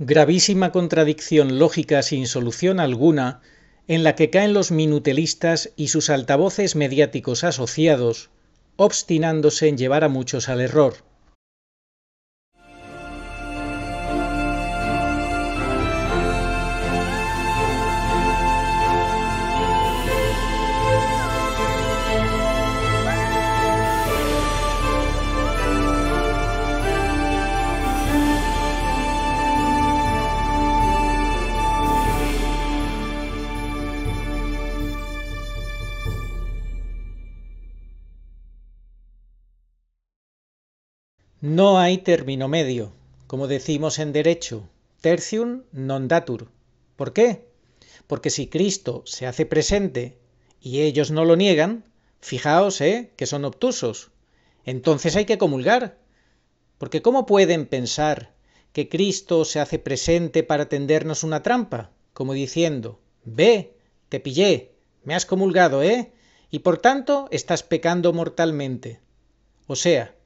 gravísima contradicción lógica sin solución alguna en la que caen los minutelistas y sus altavoces mediáticos asociados, obstinándose en llevar a muchos al error No hay término medio, como decimos en derecho, tertium non datur. ¿Por qué? Porque si Cristo se hace presente y ellos no lo niegan, fijaos, ¿eh? que son obtusos. Entonces hay que comulgar. Porque ¿cómo pueden pensar que Cristo se hace presente para tendernos una trampa? Como diciendo, ve, te pillé, me has comulgado, ¿eh? Y por tanto estás pecando mortalmente. O sea,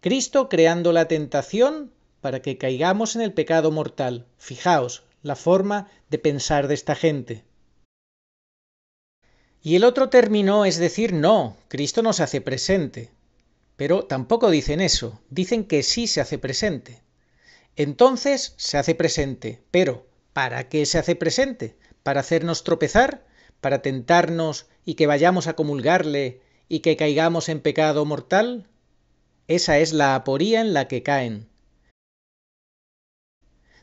Cristo creando la tentación para que caigamos en el pecado mortal. Fijaos la forma de pensar de esta gente. Y el otro término es decir, no, Cristo no se hace presente. Pero tampoco dicen eso, dicen que sí se hace presente. Entonces se hace presente, pero ¿para qué se hace presente? ¿Para hacernos tropezar? ¿Para tentarnos y que vayamos a comulgarle y que caigamos en pecado mortal? Esa es la aporía en la que caen.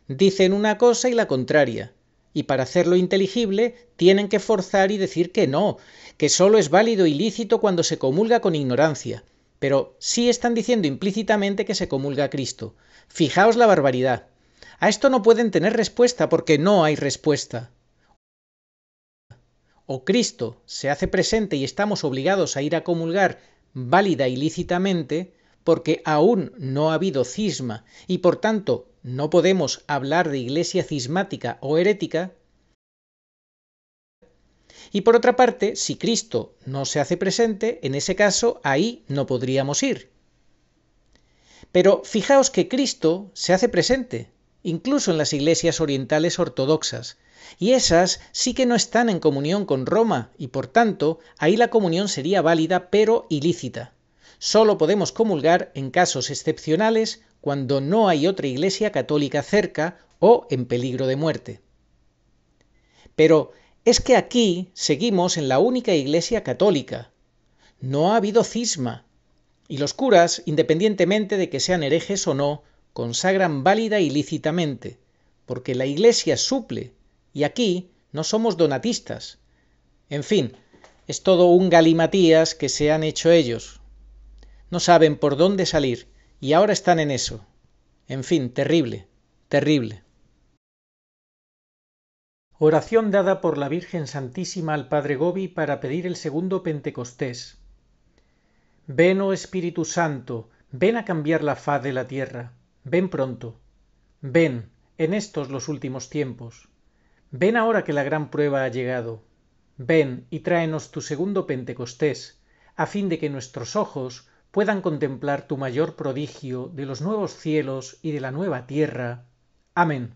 Dicen una cosa y la contraria, y para hacerlo inteligible tienen que forzar y decir que no, que solo es válido y lícito cuando se comulga con ignorancia. Pero sí están diciendo implícitamente que se comulga a Cristo. Fijaos la barbaridad. A esto no pueden tener respuesta porque no hay respuesta. O Cristo se hace presente y estamos obligados a ir a comulgar válida y lícitamente, porque aún no ha habido cisma y por tanto no podemos hablar de iglesia cismática o herética, y por otra parte, si Cristo no se hace presente, en ese caso ahí no podríamos ir. Pero fijaos que Cristo se hace presente, incluso en las iglesias orientales ortodoxas, y esas sí que no están en comunión con Roma, y por tanto, ahí la comunión sería válida pero ilícita. Solo podemos comulgar en casos excepcionales cuando no hay otra iglesia católica cerca o en peligro de muerte. Pero es que aquí seguimos en la única iglesia católica. No ha habido cisma. Y los curas, independientemente de que sean herejes o no, consagran válida y lícitamente, porque la iglesia suple, y aquí no somos donatistas. En fin, es todo un galimatías que se han hecho ellos, no saben por dónde salir y ahora están en eso. En fin, terrible, terrible. Oración dada por la Virgen Santísima al Padre Gobi para pedir el segundo Pentecostés. Ven, oh Espíritu Santo, ven a cambiar la faz de la tierra. Ven pronto. Ven, en estos los últimos tiempos. Ven ahora que la gran prueba ha llegado. Ven y tráenos tu segundo Pentecostés, a fin de que nuestros ojos puedan contemplar tu mayor prodigio de los nuevos cielos y de la nueva tierra. Amén.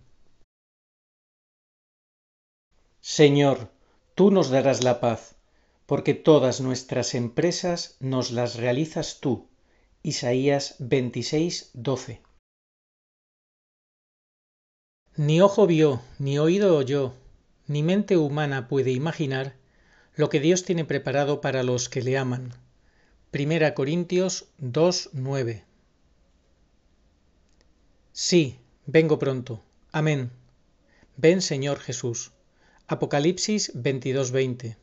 Señor, tú nos darás la paz, porque todas nuestras empresas nos las realizas tú. Isaías 26, 12. Ni ojo vio, ni oído oyó, ni mente humana puede imaginar lo que Dios tiene preparado para los que le aman. 1 Corintios 2.9. Sí, vengo pronto. Amén. Ven Señor Jesús. Apocalipsis 22.20.